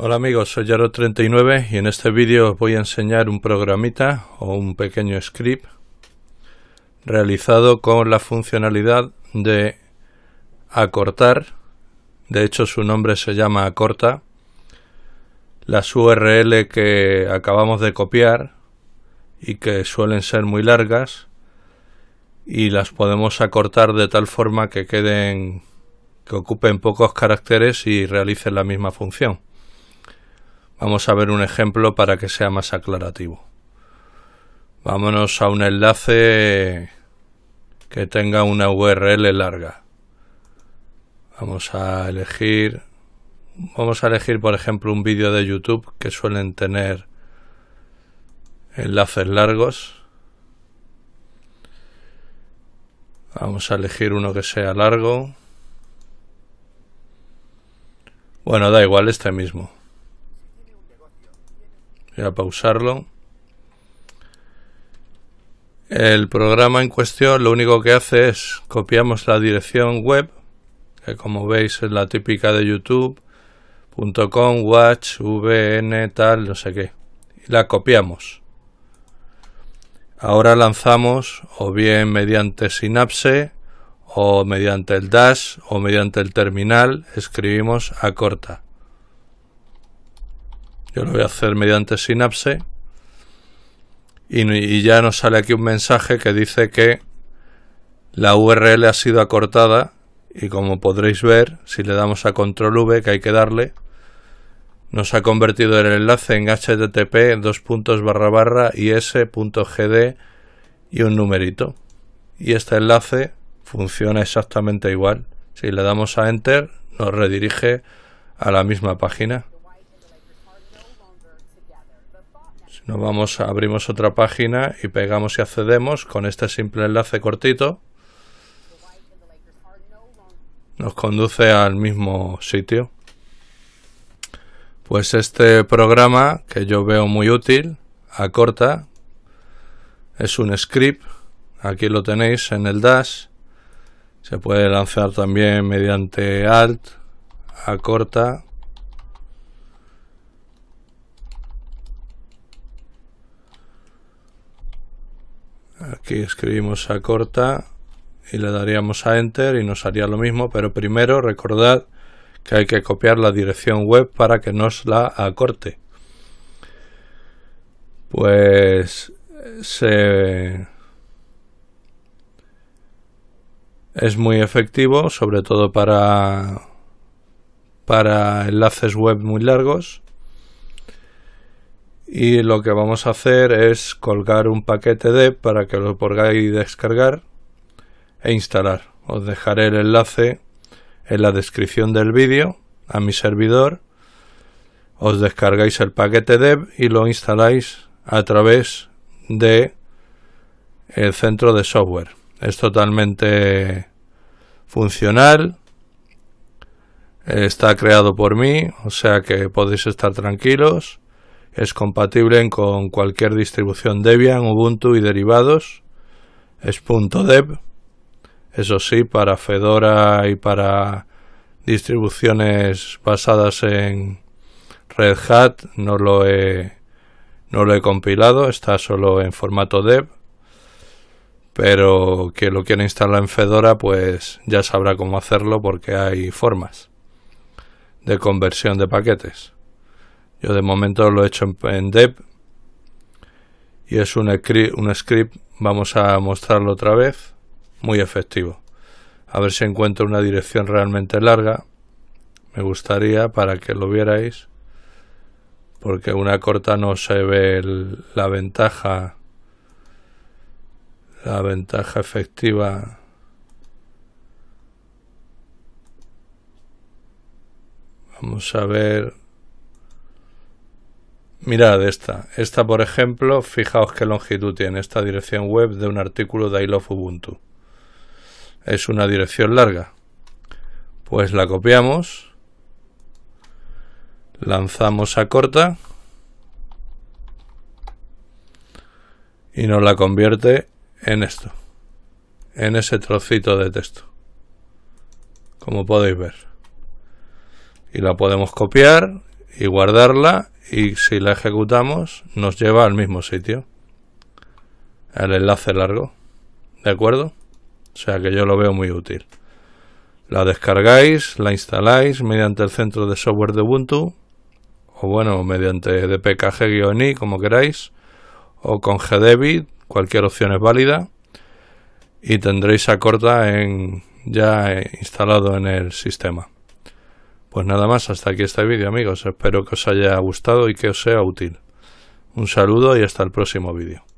Hola amigos, soy Yaro39 y en este vídeo os voy a enseñar un programita o un pequeño script realizado con la funcionalidad de acortar, de hecho su nombre se llama acorta, las URL que acabamos de copiar y que suelen ser muy largas y las podemos acortar de tal forma que queden que ocupen pocos caracteres y realicen la misma función. Vamos a ver un ejemplo para que sea más aclarativo. Vámonos a un enlace que tenga una URL larga. Vamos a elegir vamos a elegir por ejemplo un vídeo de YouTube que suelen tener enlaces largos vamos a elegir uno que sea largo bueno da igual este mismo Voy a pausarlo. El programa en cuestión lo único que hace es copiamos la dirección web, que como veis es la típica de youtube.com, watch, vn, tal, no sé qué. Y la copiamos. Ahora lanzamos o bien mediante Synapse o mediante el dash o mediante el terminal escribimos a corta. Yo lo voy a hacer mediante sinapse Y, ya nos sale aquí un mensaje que dice que la URL ha sido acortada y como podréis ver, si le damos a control V, que hay que darle, nos ha convertido el enlace en http dos puntos barra barra is.gd y un numerito. Y este enlace funciona exactamente igual. Si le damos a enter, nos redirige a la misma página. nos vamos, abrimos otra página y pegamos y accedemos con este simple enlace cortito. Nos conduce al mismo sitio. Pues este programa que yo veo muy útil, acorta, es un script. Aquí lo tenéis en el dash. Se puede lanzar también mediante alt, acorta Aquí escribimos a corta y le daríamos a enter y nos haría lo mismo, pero primero recordad que hay que copiar la dirección web para que nos la acorte. Pues es muy efectivo, sobre todo para para enlaces web muy largos y lo que vamos a hacer es colgar un paquete de para que lo podáis descargar e instalar. Os dejaré el enlace en la descripción del vídeo a mi servidor. Os descargáis el paquete dev y lo instaláis a través de el centro de software. Es totalmente funcional. Está creado por mí, o sea que podéis estar tranquilos es compatible con cualquier distribución Debian, Ubuntu y derivados. Es .deb. Eso sí, para Fedora y para distribuciones basadas en Red Hat no lo he, no lo he compilado, está solo en formato deb. Pero que lo quiera instalar en Fedora, pues ya sabrá cómo hacerlo porque hay formas de conversión de paquetes. Yo de momento lo he hecho en, dev y es un, un script, vamos a mostrarlo otra vez, muy efectivo. A ver si encuentro una dirección realmente larga. Me gustaría para que lo vierais, porque una corta no se ve la ventaja, la ventaja efectiva. Vamos a ver Mirad esta. Esta, por ejemplo, fijaos qué longitud tiene esta dirección web de un artículo de I Love Ubuntu. Es una dirección larga. Pues la copiamos. Lanzamos a corta. Y nos la convierte en esto. En ese trocito de texto. Como podéis ver. Y la podemos copiar y guardarla y si la ejecutamos nos lleva al mismo sitio el enlace largo ¿de acuerdo? o sea que yo lo veo muy útil la descargáis, la instaláis mediante el centro de software de Ubuntu o bueno, mediante dpkg-i como queráis o con gdebit, cualquier opción es válida y tendréis a corta en, ya instalado en el sistema pues nada más, hasta aquí este vídeo amigos, espero que os haya gustado y que os sea útil. Un saludo y hasta el próximo vídeo.